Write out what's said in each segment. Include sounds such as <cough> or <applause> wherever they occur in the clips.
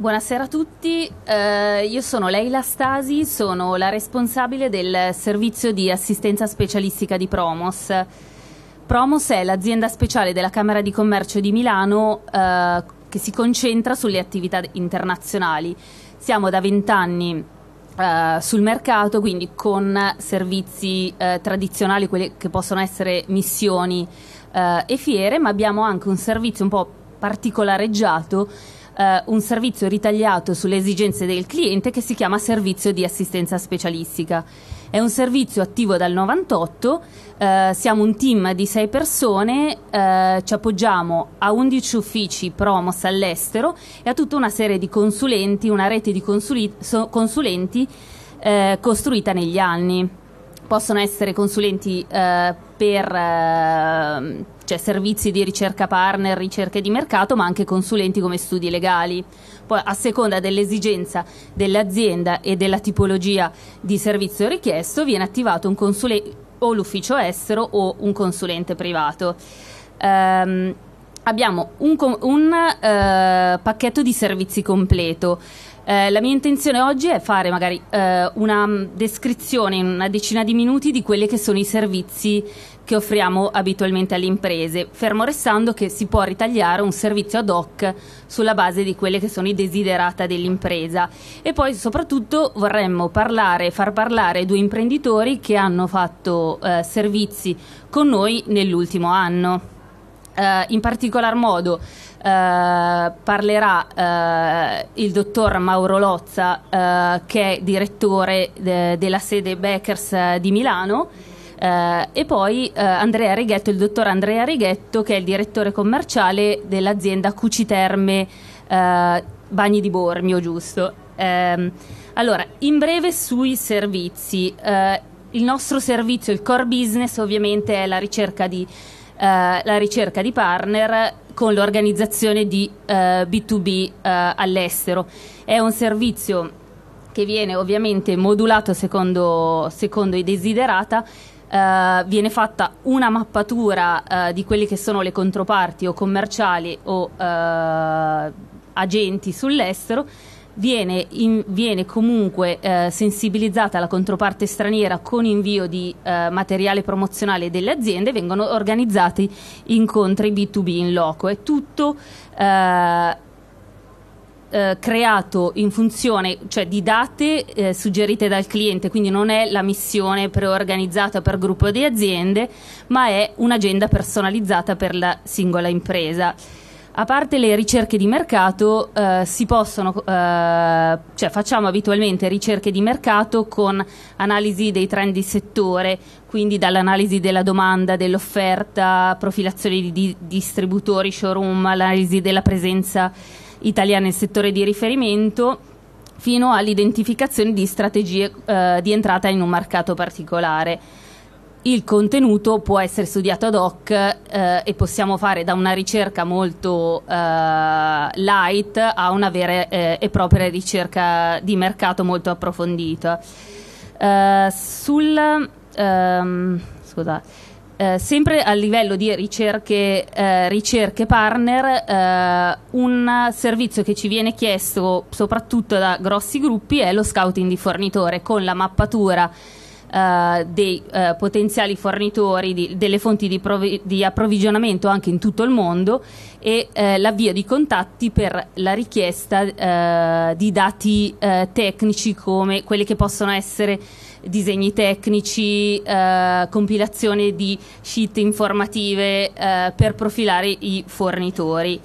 Buonasera a tutti, eh, io sono Leila Stasi, sono la responsabile del servizio di assistenza specialistica di Promos. Promos è l'azienda speciale della Camera di Commercio di Milano eh, che si concentra sulle attività internazionali. Siamo da vent'anni eh, sul mercato, quindi con servizi eh, tradizionali, quelli che possono essere missioni eh, e fiere, ma abbiamo anche un servizio un po' particolareggiato eh, un servizio ritagliato sulle esigenze del cliente che si chiama servizio di assistenza specialistica. È un servizio attivo dal 98, eh, siamo un team di 6 persone, eh, ci appoggiamo a 11 uffici promos all'estero e a tutta una serie di consulenti, una rete di consuli- consulenti eh, costruita negli anni. Possono essere consulenti eh, per ehm, cioè servizi di ricerca partner, ricerche di mercato, ma anche consulenti come studi legali. Poi a seconda dell'esigenza dell'azienda e della tipologia di servizio richiesto viene attivato un consulente o l'ufficio estero o un consulente privato. Um, abbiamo un, un uh, pacchetto di servizi completo. Eh, la mia intenzione oggi è fare magari eh, una mm, descrizione in una decina di minuti di quelli che sono i servizi che offriamo abitualmente alle imprese, fermo restando che si può ritagliare un servizio ad hoc sulla base di quelle che sono i desiderata dell'impresa. E poi soprattutto vorremmo parlare, far parlare due imprenditori che hanno fatto eh, servizi con noi nell'ultimo anno. Uh, in particolar modo uh, parlerà uh, il dottor Mauro Lozza, che è direttore de- della sede Beckers di Milano. Eh, e poi eh, Andrea Righetto, il dottor Andrea Righetto, che è il direttore commerciale dell'azienda Cuciterme eh, Bagni di Bormio, giusto? Ehm, allora, in breve sui servizi. Eh, il nostro servizio, il core business, ovviamente è la ricerca di, eh, la ricerca di partner con l'organizzazione di B2B eh, all'estero. È un servizio che viene ovviamente modulato secondo, secondo i desiderata eh, viene fatta una mappatura eh, di quelle che sono le controparti o commerciali o eh, agenti sull'estero Viene, in, viene, comunque eh, sensibilizzata la controparte straniera con invio di eh, materiale promozionale delle aziende, e vengono organizzati incontri B2B in loco. È tutto eh, eh, creato in funzione cioè di date eh, suggerite dal cliente, quindi non è la missione preorganizzata per gruppo di aziende, ma è un'agenda personalizzata per la singola impresa. A parte le ricerche di mercato, eh, possono, eh, cioè facciamo abitualmente ricerche di mercato con analisi dei trend di settore, quindi dall'analisi della domanda, dell'offerta, profilazione di distributori, showroom, all'analisi della presenza italiane il settore di riferimento fino all'identificazione di strategie eh, di entrata in un mercato particolare. Il contenuto può essere studiato ad hoc eh, e possiamo fare da una ricerca molto eh, light a una vera eh, e propria ricerca di mercato molto approfondita. Eh, sul, ehm, scusate, eh, sempre a livello di ricerche, eh, ricerche partner, eh, un servizio che ci viene chiesto soprattutto da grossi gruppi è lo scouting di fornitore con la mappatura Uh, dei uh, potenziali fornitori di, delle fonti di, di, approvvigionamento anche in tutto il mondo e uh, l'avvio di contatti per la richiesta di dati tecnici come quelli che possono essere disegni tecnici, eh, compilazione di sheet informative eh, per profilare i fornitori.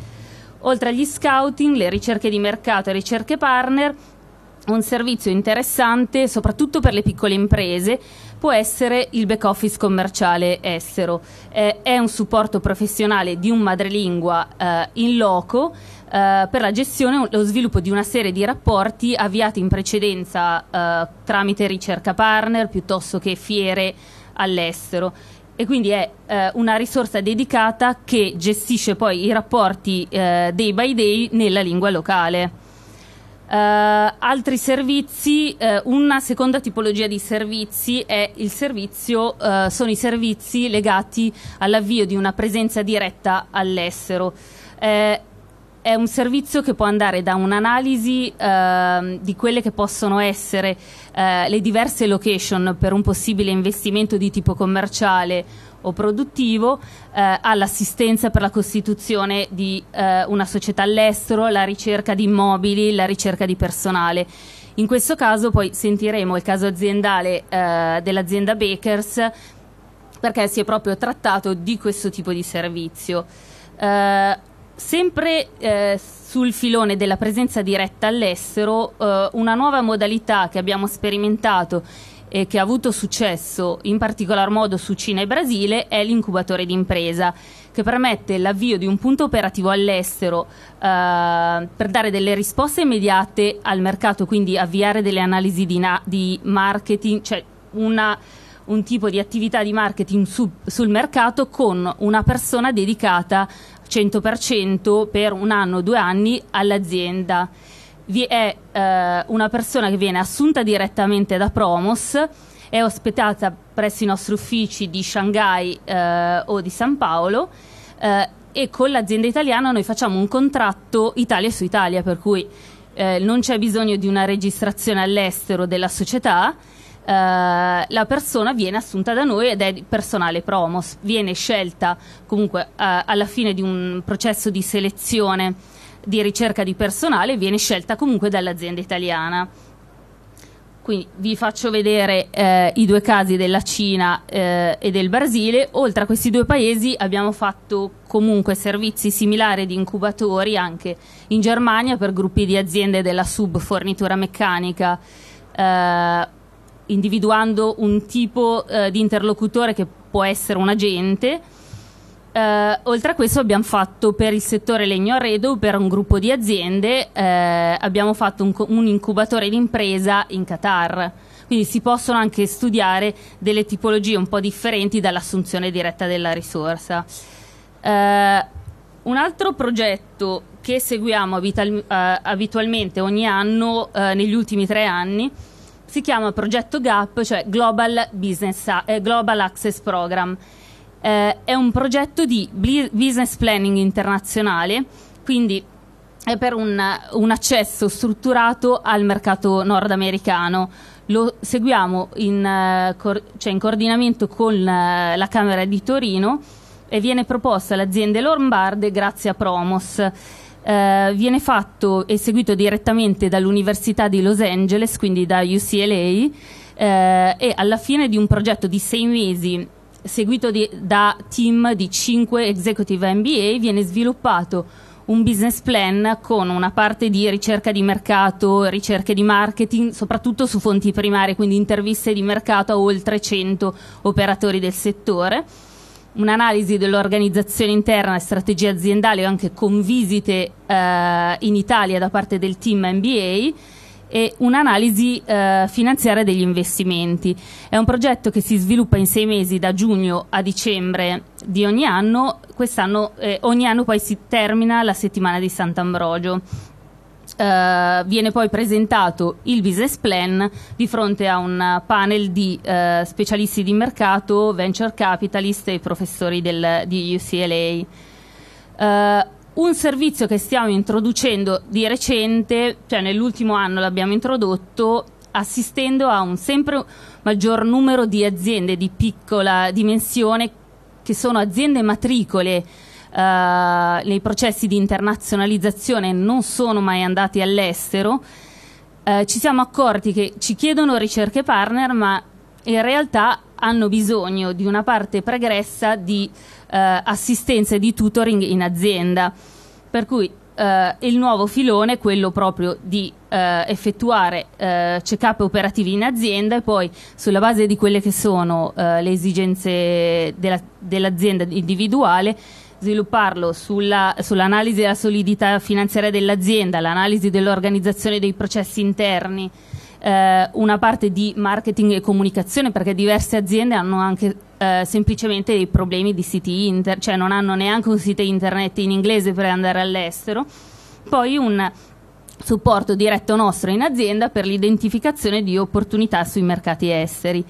Oltre agli scouting, le ricerche di mercato e ricerche partner, un servizio interessante soprattutto per le piccole imprese può essere il back office commerciale estero. Eh, è un supporto professionale di un madrelingua eh, in loco eh, per la gestione e lo sviluppo di una serie di rapporti avviati in precedenza eh, tramite ricerca partner piuttosto che fiere all'estero e quindi è eh, una risorsa dedicata che gestisce poi i rapporti eh, day by day nella lingua locale. Eh, altri servizi, eh, una seconda tipologia di servizi servizio, eh, sono i servizi legati all'avvio di una presenza diretta all'estero è un servizio che può andare da un'analisi eh, di quelle che possono essere eh, le diverse location per un possibile investimento di tipo commerciale o produttivo, eh, all'assistenza per la costituzione di eh, una società all'estero, la ricerca di immobili, la ricerca di personale. In questo caso poi sentiremo il caso aziendale eh, dell'azienda Bakers perché si è proprio trattato di questo tipo di servizio. Eh, Sempre eh, sul filone della presenza diretta all'estero, eh, una nuova modalità che abbiamo sperimentato e che ha avuto successo in particolar modo su Cina e Brasile è l'incubatore d'impresa che permette l'avvio di un punto operativo all'estero eh, per dare delle risposte immediate al mercato, quindi avviare delle analisi di, di marketing, cioè una un tipo di attività di marketing su, sul mercato con una persona dedicata 100% per un anno o due anni all'azienda. Vi è eh, una persona che viene assunta direttamente da Promos, è ospitata presso i nostri uffici di Shanghai eh, o di San Paolo eh, e con l'azienda italiana noi facciamo un contratto Italia su Italia, per cui eh, non c'è bisogno di una registrazione all'estero della società eh, la persona viene assunta da noi ed è personale promos, viene scelta comunque eh, alla fine di un processo di selezione di ricerca di personale, viene scelta comunque dall'azienda italiana. Quindi vi faccio vedere eh, i due casi della Cina eh, e del Brasile. Oltre a questi due paesi abbiamo fatto comunque servizi similari di incubatori anche in Germania per gruppi di aziende della subfornitura meccanica eh, individuando un tipo eh, di interlocutore che può essere un agente. Eh, oltre a questo abbiamo fatto per il settore legno arredo, per un gruppo di aziende, eh, abbiamo fatto un, un incubatore d'impresa in Qatar. Quindi si possono anche studiare delle tipologie un po' differenti dall'assunzione diretta della risorsa. Eh, un altro progetto che seguiamo eh, abitualmente ogni anno eh, negli ultimi tre anni si chiama progetto GAP, cioè Global, Business, eh, Global Access Program. Eh, è un progetto di business planning internazionale, quindi è per un, un accesso strutturato al mercato nordamericano. Lo seguiamo in, eh, cioè in coordinamento con eh, la Camera di Torino e viene proposta alle aziende lombarde grazie a Promos eh, viene fatto e seguito direttamente dall'Università di Los Angeles, quindi da UCLA, eh, e alla fine di un progetto di sei mesi seguito di, da team di cinque executive MBA viene sviluppato un business plan con una parte di ricerca di mercato, ricerche di marketing, soprattutto su fonti primarie, quindi interviste di mercato a oltre 100 operatori del settore un'analisi dell'organizzazione interna e strategie aziendali anche con visite eh, in Italia da parte del team MBA e un'analisi eh, finanziaria degli investimenti. È un progetto che si sviluppa in sei mesi da giugno a dicembre di ogni anno, quest'anno eh, ogni anno poi si termina la settimana di Sant'Ambrogio eh, viene poi presentato il business plan di fronte a un panel di eh, specialisti di mercato, venture capitalist e professori del, di UCLA. Eh, un servizio che stiamo introducendo di recente, cioè nell'ultimo anno l'abbiamo introdotto, assistendo a un sempre maggior numero di aziende di piccola dimensione che sono aziende matricole eh, nei processi di internazionalizzazione non sono mai andati all'estero, eh, ci siamo accorti che ci chiedono ricerche partner, ma in realtà hanno bisogno di una parte pregressa di eh, assistenza e di tutoring in azienda. Per cui eh, il nuovo filone è quello proprio di eh, effettuare eh, check-up operativi in azienda e poi sulla base di quelle che sono le esigenze dell'azienda dell individuale svilupparlo sulla, sull'analisi della solidità finanziaria dell'azienda, l'analisi dell'organizzazione dei processi interni, eh, una parte di marketing e comunicazione, perché diverse aziende hanno anche eh, semplicemente dei problemi di siti internet, cioè non hanno neanche un sito internet in inglese per andare all'estero. Poi un supporto diretto nostro in azienda per l'identificazione di opportunità sui mercati esteri.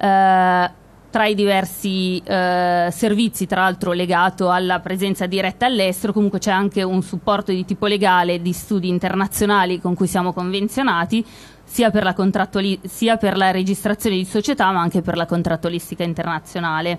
Eh, tra i diversi eh, servizi, tra l'altro legato alla presenza diretta all'estero, comunque c'è anche un supporto di tipo legale di studi internazionali con cui siamo convenzionati, sia per la, sia per la registrazione di società ma anche per la contrattualistica internazionale.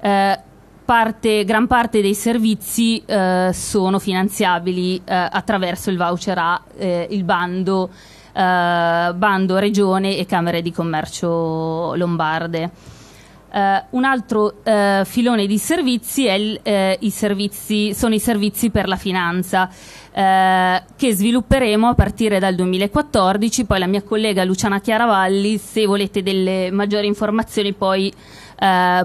Eh, parte, gran parte dei servizi eh, sono finanziabili eh, attraverso il voucher A, eh, il bando, eh, bando regione e camere di commercio lombarde. Uh, un altro uh, filone di servizi il, uh, i servizi, sono i servizi per la finanza che svilupperemo a partire dal 2014, poi la mia collega Luciana Chiaravalli, se volete delle maggiori informazioni poi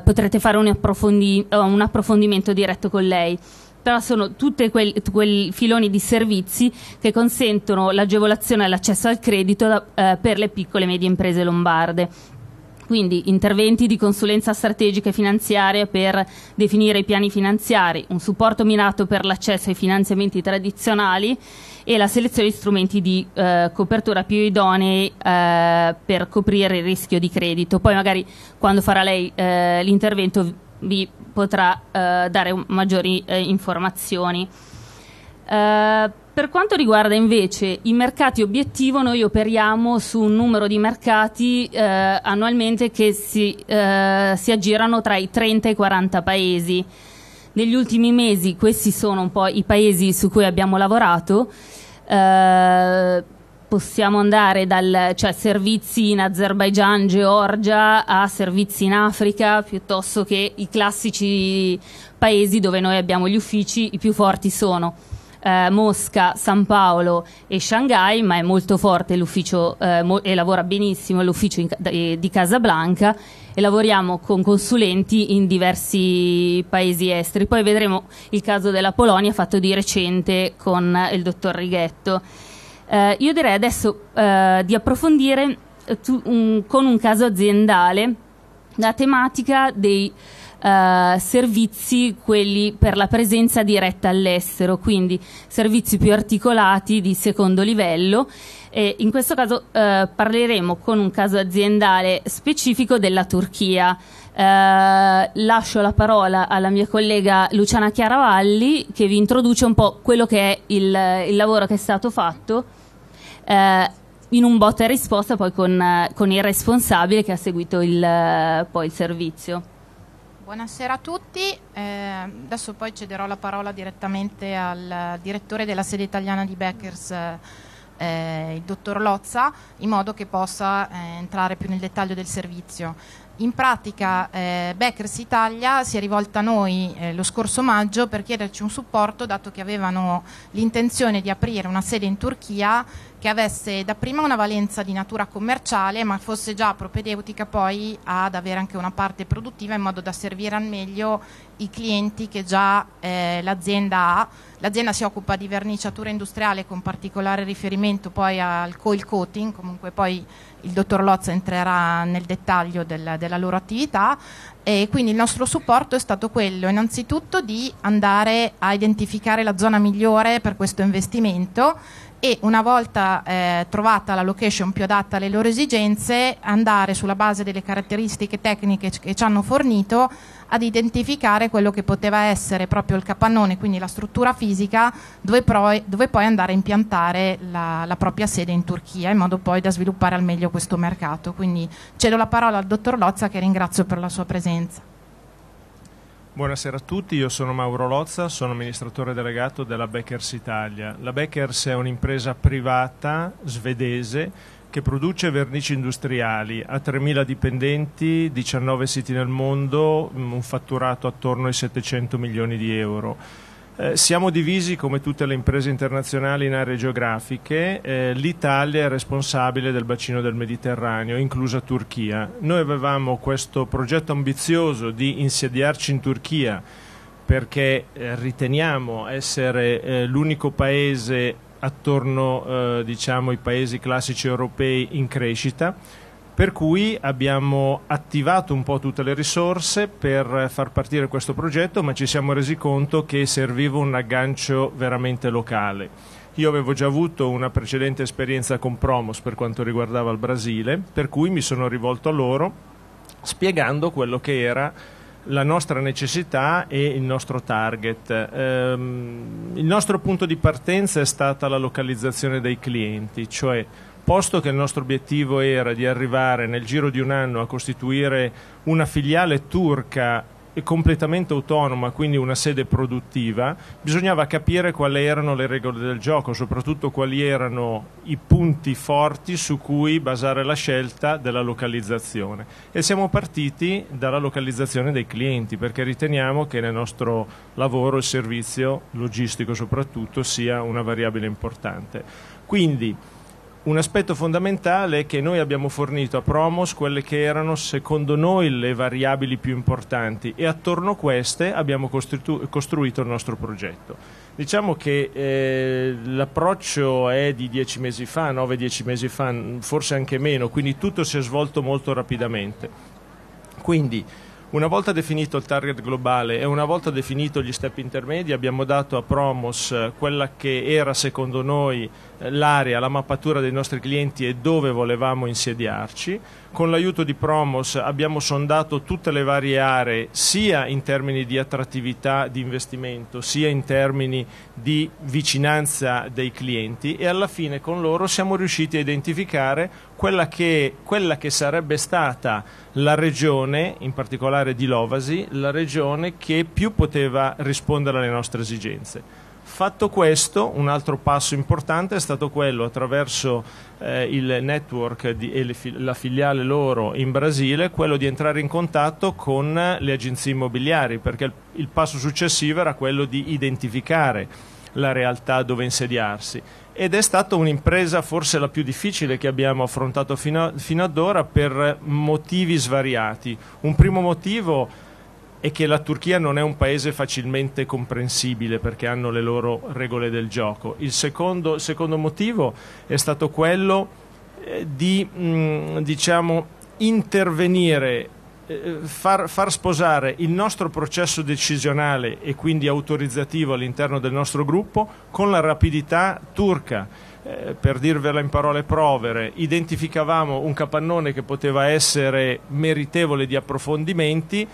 potrete fare un, approfondi un, approfondimento diretto con lei. Però sono tutti quei quel filoni di servizi che consentono l'agevolazione e l'accesso al credito per le piccole e medie imprese lombarde quindi interventi di consulenza strategica e finanziaria per definire i piani finanziari, un supporto minato per l'accesso ai finanziamenti tradizionali e la selezione di strumenti di eh, copertura più idonei eh, per coprire il rischio di credito. Poi magari quando farà lei eh, l'intervento vi potrà eh, dare maggiori eh, informazioni. Uh, per quanto riguarda invece i mercati obiettivo, noi operiamo su un numero di mercati eh, annualmente che si, eh, si aggirano tra i 30 e i 40 paesi. Negli ultimi mesi questi sono un po' i paesi su cui abbiamo lavorato. Eh, possiamo andare dal cioè, servizi in Azerbaigian, Georgia a servizi in Africa, piuttosto che i classici paesi dove noi abbiamo gli uffici, i più forti sono eh, Mosca, San Paolo e Shanghai, ma è molto forte l'ufficio eh, e lavora benissimo l'ufficio di Casablanca e lavoriamo con consulenti in diversi paesi esteri. Poi vedremo il caso della Polonia fatto di recente con il dottor Righetto. Eh, io direi adesso eh, di approfondire eh, tu, un, con un caso aziendale la tematica dei eh, servizi quelli per la presenza diretta all'estero, quindi servizi più articolati di secondo livello. E in questo caso eh, parleremo con un caso aziendale specifico della Turchia. Eh, lascio la parola alla mia collega Luciana Chiaravalli che vi introduce un po' quello che è il, il lavoro che è stato fatto eh, in un botta e risposta poi con, eh, con il responsabile che ha seguito il, poi il servizio buonasera a tutti. Eh, adesso poi cederò la parola direttamente al direttore della sede italiana di Beckers, eh, eh, il dottor Lozza, in modo che possa eh, entrare più nel dettaglio del servizio. In pratica eh, Backers Italia si è rivolta a noi eh, lo scorso maggio per chiederci un supporto dato che avevano l'intenzione di aprire una sede in Turchia che avesse dapprima una valenza di natura commerciale ma fosse già propedeutica poi ad avere anche una parte produttiva in modo da servire al meglio i clienti che già eh, l'azienda ha L'azienda si occupa di verniciatura industriale con particolare riferimento poi al coil coating, comunque poi il dottor Lozza entrerà nel dettaglio del, della loro attività e quindi il nostro supporto è stato quello innanzitutto di andare a identificare la zona migliore per questo investimento e una volta eh, trovata la location più adatta alle loro esigenze andare sulla base delle caratteristiche tecniche che ci hanno fornito ad identificare quello che poteva essere proprio il capannone, quindi la struttura fisica dove, pro, dove poi andare a impiantare la, la, propria sede in Turchia in modo poi da sviluppare al meglio questo mercato. Quindi cedo la parola al dottor Lozza che ringrazio per la sua presenza. Buonasera a tutti, io sono Mauro Lozza, sono amministratore delegato della Beckers Italia. La Beckers è un'impresa privata svedese che produce vernici industriali, ha 3.000 dipendenti, 19 siti nel mondo, un fatturato attorno ai 700 milioni di euro eh, siamo divisi come tutte le imprese internazionali in aree geografiche, eh, l'Italia è responsabile del bacino del Mediterraneo, inclusa Turchia. Noi avevamo questo progetto ambizioso di insediarci in Turchia perché eh, riteniamo essere eh, l'unico paese attorno eh, diciamo, ai paesi classici europei in crescita per cui abbiamo attivato un po' tutte le risorse per far partire questo progetto, ma ci siamo resi conto che serviva un aggancio veramente locale. Io avevo già avuto una precedente esperienza con Promos per quanto riguardava il Brasile, per cui mi sono rivolto a loro spiegando quello che era la nostra necessità e il nostro target. Ehm, il nostro punto di partenza è stata la localizzazione dei clienti, cioè posto che il nostro obiettivo era di arrivare nel giro di un anno a costituire una filiale turca completamente autonoma, quindi una sede produttiva, bisognava capire quali erano le regole del gioco, soprattutto quali erano i punti forti su cui basare la scelta della localizzazione. E siamo partiti dalla localizzazione dei clienti, perché riteniamo che nel nostro lavoro il servizio logistico soprattutto sia una variabile importante. Quindi, un aspetto fondamentale è che noi abbiamo fornito a Promos quelle che erano secondo noi le variabili più importanti e attorno a queste abbiamo costruito il nostro progetto. Diciamo che eh, l'approccio è di dieci mesi fa, nove dieci mesi fa, forse anche meno, quindi tutto si è svolto molto rapidamente. Quindi, una volta definito il target globale e una volta definito gli step intermedi, abbiamo dato a Promos eh, quella che era secondo noi l'area, la mappatura dei nostri clienti e dove volevamo insediarci. Con l'aiuto di Promos abbiamo sondato tutte le varie aree, sia in termini di attrattività di investimento, sia in termini di vicinanza dei clienti e alla fine con loro siamo riusciti a identificare quella che, quella che sarebbe stata la regione, in particolare di Lovasi, la regione che più poteva rispondere alle nostre esigenze Fatto questo, un altro passo importante è stato quello attraverso eh, il network di, e fil la filiale loro in Brasile, quello di entrare in contatto con le agenzie immobiliari, perché il, il passo successivo era quello di identificare la realtà dove insediarsi ed è stata un'impresa forse la più difficile che abbiamo affrontato fino, a, fino ad ora per motivi svariati. Un primo motivo è è che la Turchia non è un paese facilmente comprensibile perché hanno le loro regole del gioco. Il secondo, secondo motivo è stato quello eh, di mm, diciamo, intervenire, eh, far, far sposare il nostro processo decisionale e quindi autorizzativo all'interno del nostro gruppo con la rapidità turca. Eh, per dirvela in parole provere, identificavamo un capannone che poteva essere meritevole di approfondimenti,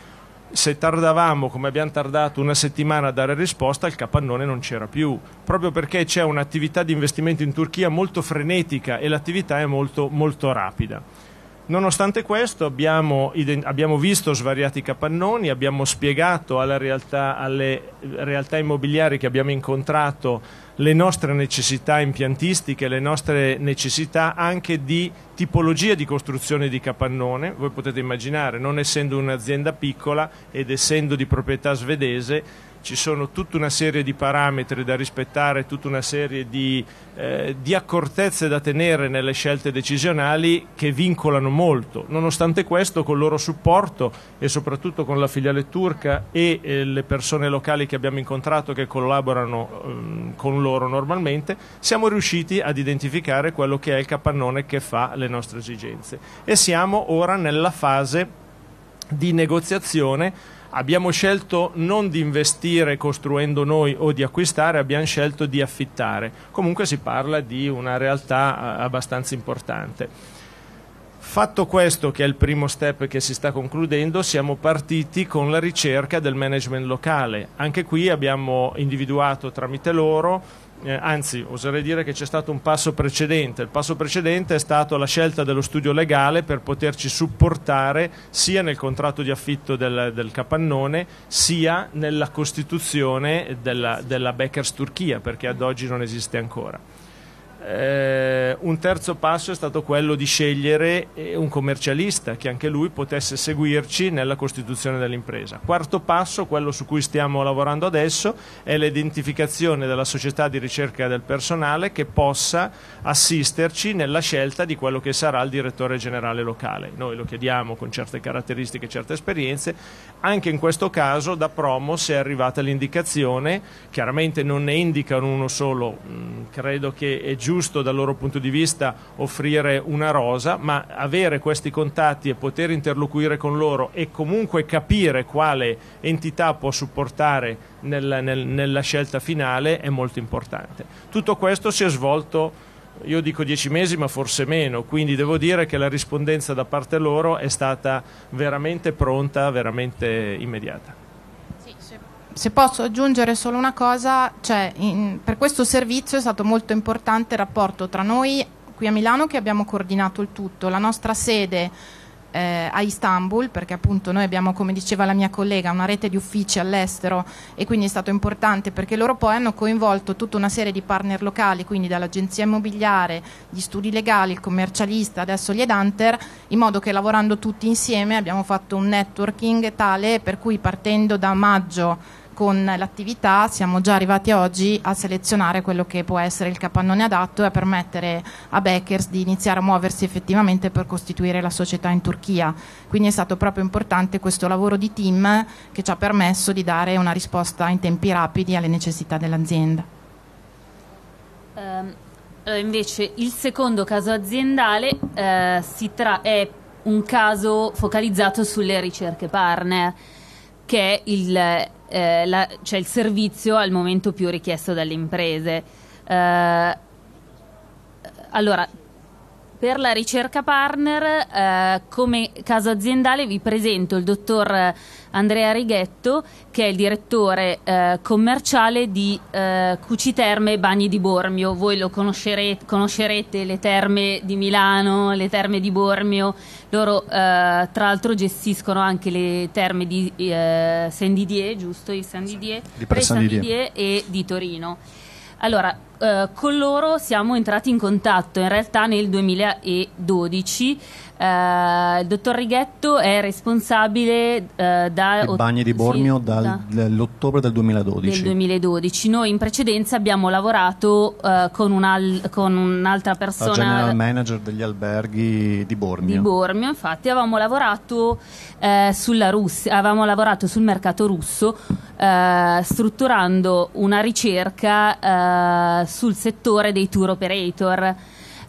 se tardavamo come abbiamo tardato una settimana a dare risposta, il capannone non c'era più, proprio perché c'è un'attività di investimento in Turchia molto frenetica e l'attività è molto, molto rapida. Nonostante questo abbiamo, abbiamo, visto svariati capannoni, abbiamo spiegato realtà, alle realtà immobiliari che abbiamo incontrato le nostre necessità impiantistiche, le nostre necessità anche di tipologia di costruzione di capannone. Voi potete immaginare, non essendo un'azienda piccola ed essendo di proprietà svedese, ci sono tutta una serie di parametri da rispettare, tutta una serie di, eh, di, accortezze da tenere nelle scelte decisionali che vincolano molto. Nonostante questo, con il loro supporto e soprattutto con la filiale turca e eh, le persone locali che abbiamo incontrato che collaborano ehm, con loro normalmente, siamo riusciti ad identificare quello che è il capannone che fa le nostre esigenze. E siamo ora nella fase di negoziazione abbiamo scelto non di investire costruendo noi o di acquistare, abbiamo scelto di affittare. Comunque si parla di una realtà eh, abbastanza importante. Fatto questo, che è il primo step che si sta concludendo, siamo partiti con la ricerca del management locale. Anche qui abbiamo individuato tramite loro eh, anzi oserei dire che c'è stato un passo precedente. Il passo precedente è stato la scelta dello studio legale per poterci supportare sia nel contratto di affitto del, del capannone sia nella costituzione della, della Beckers Turchia, perché ad oggi non esiste ancora. Eh, un terzo passo è stato quello di scegliere eh, un commercialista che anche lui potesse seguirci nella costituzione dell'impresa. Quarto passo, quello su cui stiamo lavorando adesso, è l'identificazione della società di ricerca del personale che possa assisterci nella scelta di quello che sarà il direttore generale locale. Noi lo chiediamo con certe caratteristiche, certe esperienze. Anche in questo caso da Promos è arrivata l'indicazione, chiaramente non ne indicano uno solo, mh, mm, credo che è giusto giusto dal loro punto di vista offrire una rosa, ma avere questi contatti e poter interloquire con loro e comunque capire quale entità può supportare nel, nel, nella scelta finale è molto importante. Tutto questo si è svolto io dico dieci mesi ma forse meno, quindi devo dire che la rispondenza da parte loro è stata veramente pronta, veramente immediata se posso aggiungere solo una cosa, cioè in, per questo servizio è stato molto importante il rapporto tra noi qui a Milano che abbiamo coordinato il tutto, la nostra sede eh, a Istanbul, perché appunto noi abbiamo, come diceva la mia collega, una rete di uffici all'estero e quindi è stato importante perché loro poi hanno coinvolto tutta una serie di partner locali, quindi dall'agenzia immobiliare, gli studi legali, il commercialista, adesso gli Edanter, in modo che lavorando tutti insieme abbiamo fatto un networking tale per cui partendo da maggio con l'attività siamo già arrivati oggi a selezionare quello che può essere il capannone adatto e a permettere a Beckers di iniziare a muoversi effettivamente per costituire la società in Turchia. Quindi è stato proprio importante questo lavoro di team che ci ha permesso di dare una risposta in tempi rapidi alle necessità dell'azienda. Um, invece il secondo caso aziendale eh, è un caso focalizzato sulle ricerche partner che è il, eh, la, cioè il servizio al momento più richiesto dalle imprese. Eh, allora, per la ricerca partner, eh, come caso aziendale, vi presento il dottor Andrea Righetto, che è il direttore eh, commerciale di eh, Cuciterme Bagni di Bormio. Voi lo conoscerete, conoscerete, le terme di Milano, le terme di Bormio. Loro, eh, tra l'altro, gestiscono anche le terme di eh, Saint-Didier, giusto? Di Saint-Didier, di Saint-Didier e di Torino. Allora, eh, con loro siamo entrati in contatto in realtà nel 2012 Uh, il dottor Righetto è responsabile uh, da I bagni di Bormio sì, dal, dall'ottobre del 2012. del 2012. Noi in precedenza abbiamo lavorato uh, con, un con, un'altra persona. La general manager degli alberghi di Bormio. Di Bormio, infatti, avevamo lavorato, sulla Russia, avevamo lavorato sul mercato russo strutturando una ricerca sul settore dei tour operator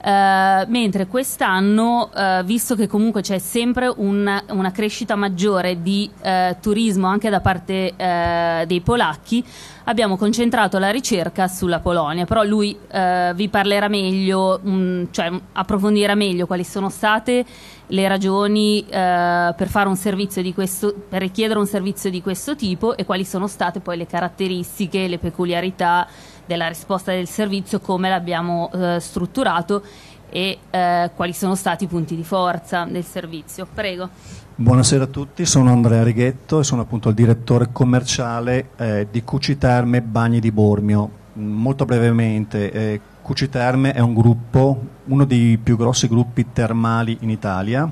eh, mentre quest'anno, eh, visto che comunque c'è sempre una, una crescita maggiore di eh, turismo anche da parte eh, dei polacchi, abbiamo concentrato la ricerca sulla Polonia, però lui eh, vi parlerà meglio, mh, mm, cioè approfondirà meglio quali sono state le ragioni per, questo, per richiedere un servizio di questo tipo e quali sono state poi le caratteristiche, le peculiarità della risposta del servizio, come l'abbiamo eh, strutturato e eh, quali sono stati i punti di forza del servizio. Prego. Buonasera a tutti, sono Andrea Righetto e sono appunto il direttore commerciale eh, di Cuciterme Bagni di Bormio. Mm, molto brevemente, eh, Cuciterme è un gruppo, uno dei più grossi gruppi termali in Italia,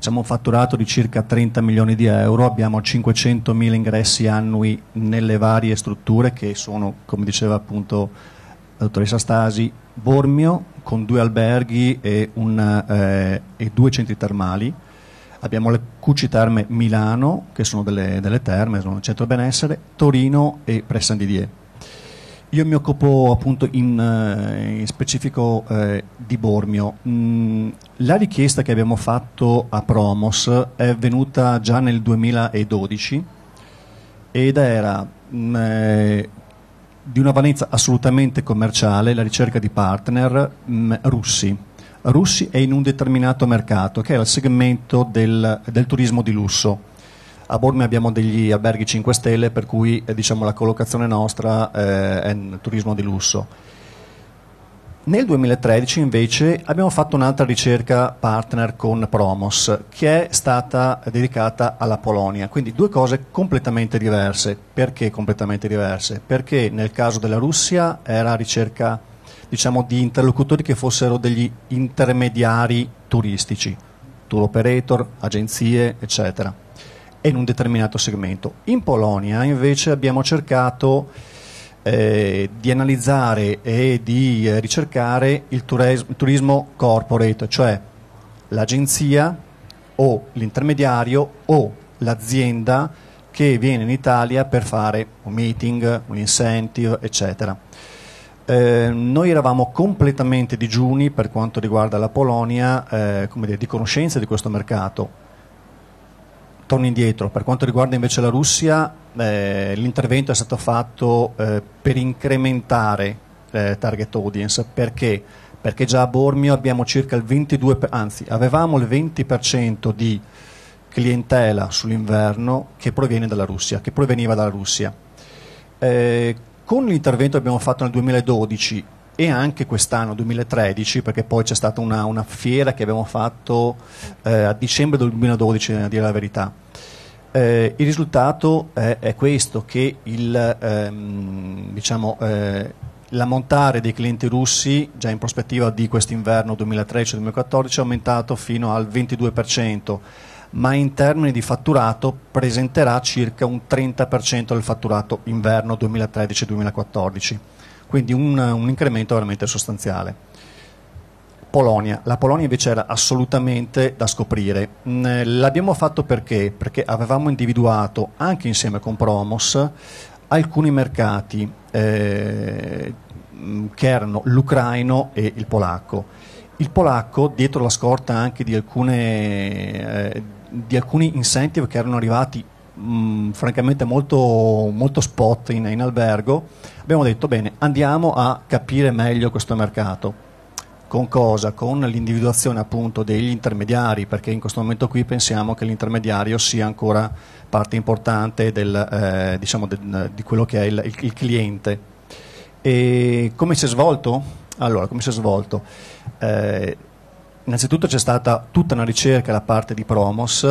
Facciamo un fatturato di circa 30 milioni di euro, abbiamo 500 mila ingressi annui nelle varie strutture che sono, come diceva appunto la dottoressa Stasi, Bormio con due alberghi e, una, eh, e due centri termali. Abbiamo le Cuciterme Milano, che sono delle, delle terme, sono un centro benessere, Torino e Pressandidier. Io mi occupo appunto in, eh, in specifico eh, di Bormio. Mm, la richiesta che abbiamo fatto a Promos è venuta già nel 2012 ed era mm, eh, di una valenza assolutamente commerciale la ricerca di partner mm, russi. Russi è in un determinato mercato che è il segmento del, del turismo di lusso a Bormi abbiamo degli alberghi 5 stelle per cui eh, diciamo, la collocazione nostra eh, è in turismo di lusso. Nel 2013 invece abbiamo fatto un'altra ricerca partner con Promos che è stata dedicata alla Polonia, quindi due cose completamente diverse. Perché completamente diverse? Perché nel caso della Russia era ricerca diciamo, di interlocutori che fossero degli intermediari turistici, tour operator, agenzie, eccetera e in un determinato segmento. In Polonia invece abbiamo cercato eh, di analizzare e di eh, ricercare il, turis- il turismo corporate, cioè l'agenzia o l'intermediario o l'azienda che viene in Italia per fare un meeting, un incentive, eccetera. Eh, noi eravamo completamente digiuni per quanto riguarda la Polonia eh, dire, di conoscenza di questo mercato torno indietro. Per quanto riguarda invece la Russia, eh, l'intervento è stato fatto eh, per incrementare eh, target audience perché? perché già a Bormio abbiamo circa il 22%, anzi avevamo il 20% di clientela sull'inverno che proviene dalla Russia, che proveniva dalla Russia. Eh, con l'intervento che abbiamo fatto nel 2012 e anche quest'anno 2013 perché poi c'è stata una, una fiera che abbiamo fatto eh, a dicembre del 2012 a dire la verità eh, il risultato è, è questo che il, ehm, diciamo, eh, l'ammontare dei clienti russi già in prospettiva di quest'inverno 2013-2014 è aumentato fino al 22% ma in termini di fatturato presenterà circa un 30% del fatturato inverno 2013-2014 quindi un, un incremento veramente sostanziale. Polonia. La Polonia invece era assolutamente da scoprire. Mm, l'abbiamo fatto perché? Perché avevamo individuato, anche insieme con Promos, alcuni mercati eh, che erano l'ucraino e il polacco. Il polacco, dietro la scorta anche di, alcune, eh, di alcuni incentive che erano arrivati mh, mm, francamente molto, molto spot in, in albergo, abbiamo detto bene, andiamo a capire meglio questo mercato. Con cosa? Con l'individuazione appunto degli intermediari, perché in questo momento qui pensiamo che l'intermediario sia ancora parte importante del, eh, diciamo de, di quello che è il, il, cliente. E come si è svolto? Allora, come si è svolto? Eh, innanzitutto c'è stata tutta una ricerca da parte di Promos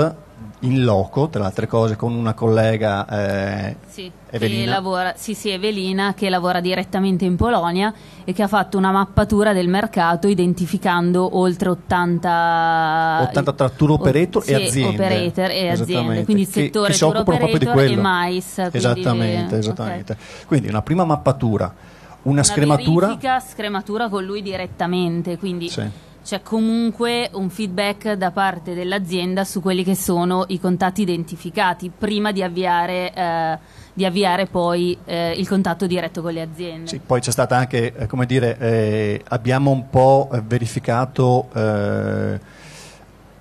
in loco, tra le altre cose, con una collega eh, sì, Evelina. Che lavora, sì, sì, Evelina, che lavora direttamente in Polonia e che ha fatto una mappatura del mercato identificando oltre 80... 80 tra tour operator o, e sì, aziende. operator e aziende, quindi il settore che, che tour operator e mais. Quindi, esattamente, esattamente. Okay. Quindi una prima mappatura, una, una scrematura... Una scrematura con lui direttamente, quindi... Sì c'è comunque un feedback da parte dell'azienda su quelli che sono i contatti identificati prima di avviare, eh, di avviare poi eh, il contatto diretto con le aziende. Sì, poi c'è stata anche, eh, come dire, eh, abbiamo un po' verificato eh,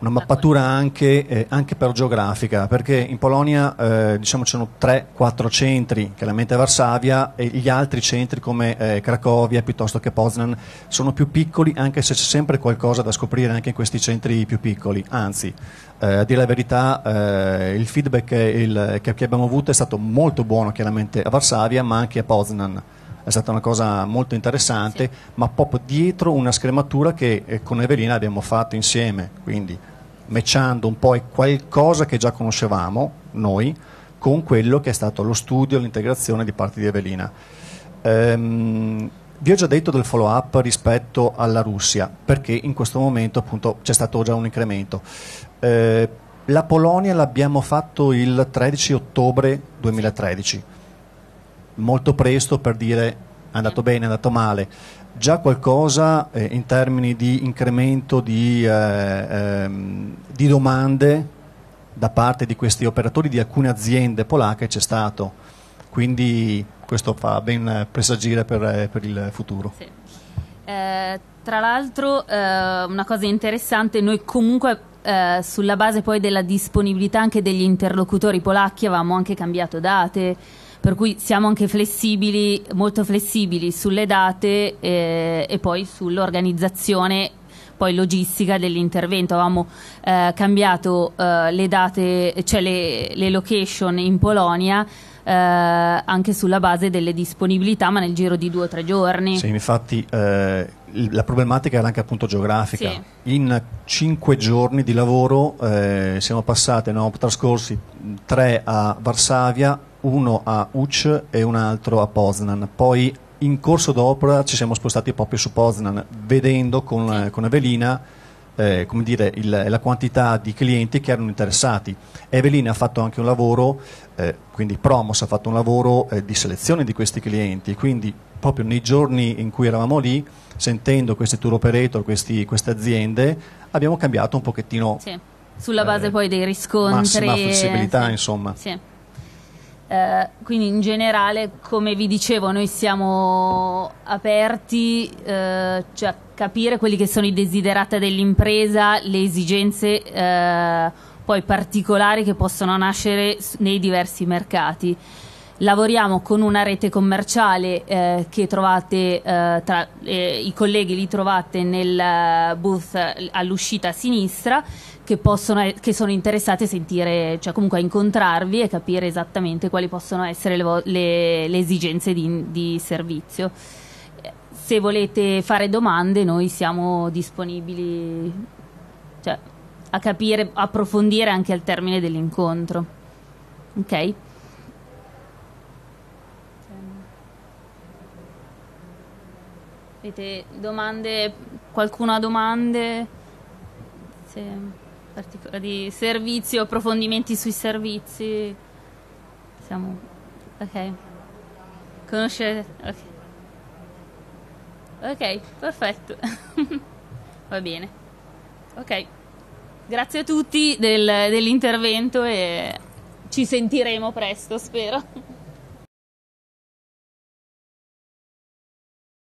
una mappatura anche, eh, anche, per geografica, perché in Polonia eh, diciamo ci sono 3-4 centri, chiaramente Varsavia, e gli altri centri come eh, Cracovia piuttosto che Poznan sono più piccoli, anche se c'è sempre qualcosa da scoprire anche in questi centri più piccoli. Anzi, eh, a dire la verità, eh, il feedback che, il, che, abbiamo avuto è stato molto buono chiaramente a Varsavia, ma anche a Poznan è stata una cosa molto interessante, sì. ma proprio dietro una scrematura che eh, con Evelina abbiamo fatto insieme. Quindi mecciando un po' qualcosa che già conoscevamo noi con quello che è stato lo studio l'integrazione di parti di Evelina. Ehm, vi ho già detto del follow up rispetto alla Russia, perché in questo momento appunto c'è stato già un incremento. Ehm, la Polonia l'abbiamo fatto il 13 ottobre 2013, molto presto per dire è andato bene, è andato male, già qualcosa eh, in termini di incremento di, eh, ehm, di, domande da parte di questi operatori di alcune aziende polacche c'è stato, quindi questo fa ben presagire per, eh, per il futuro. Sì. Eh, tra l'altro eh, una cosa interessante, noi comunque eh, sulla base poi della disponibilità anche degli interlocutori polacchi avevamo anche cambiato date, per cui siamo anche flessibili, molto flessibili sulle date eh, e poi sull'organizzazione poi logistica dell'intervento. Avevamo eh, cambiato eh, le date, cioè le, le location in Polonia. Eh, anche sulla base delle disponibilità, ma nel giro di due o tre giorni. Sì, infatti eh, la problematica era anche appunto geografica. Sì. In cinque giorni di lavoro eh, siamo passati, ne abbiamo trascorsi tre a Varsavia, uno a Uc e un altro a Poznan. Poi in corso d'opera ci siamo spostati proprio su Poznan, vedendo con, con Evelina eh, dire, il, la quantità di clienti che erano interessati. Evelina ha fatto anche un lavoro, eh, quindi Promos ha fatto un lavoro eh, di selezione di questi clienti, quindi proprio nei giorni in cui eravamo lì, sentendo questi tour operator, questi, queste aziende, abbiamo cambiato un pochettino. Sì. Sulla base eh, poi dei riscontri. Massima flessibilità, sì. insomma. Sì. Eh, quindi in generale, come vi dicevo, noi siamo aperti eh, cioè a capire quelli che sono i desiderata dell'impresa, le esigenze eh, poi particolari che possono nascere nei diversi mercati. Lavoriamo con una rete commerciale eh, che trovate, eh, tra, eh, i colleghi li trovate nel eh, booth eh, all'uscita a sinistra, che, possono, che sono interessati a sentire, cioè comunque a incontrarvi e capire esattamente quali possono essere le, le, le esigenze di, di servizio se volete fare domande noi siamo disponibili cioè, a capire, approfondire anche al termine dell'incontro. Ok? Ospite, domande, qualcuno ha domande? Se, di servizio, approfondimenti sui servizi? Siamo... Ok. Conoscete? Ok. Ok, perfetto. <laughs> Va bene. Ok. Grazie a tutti del, dell'intervento e ci sentiremo presto, spero.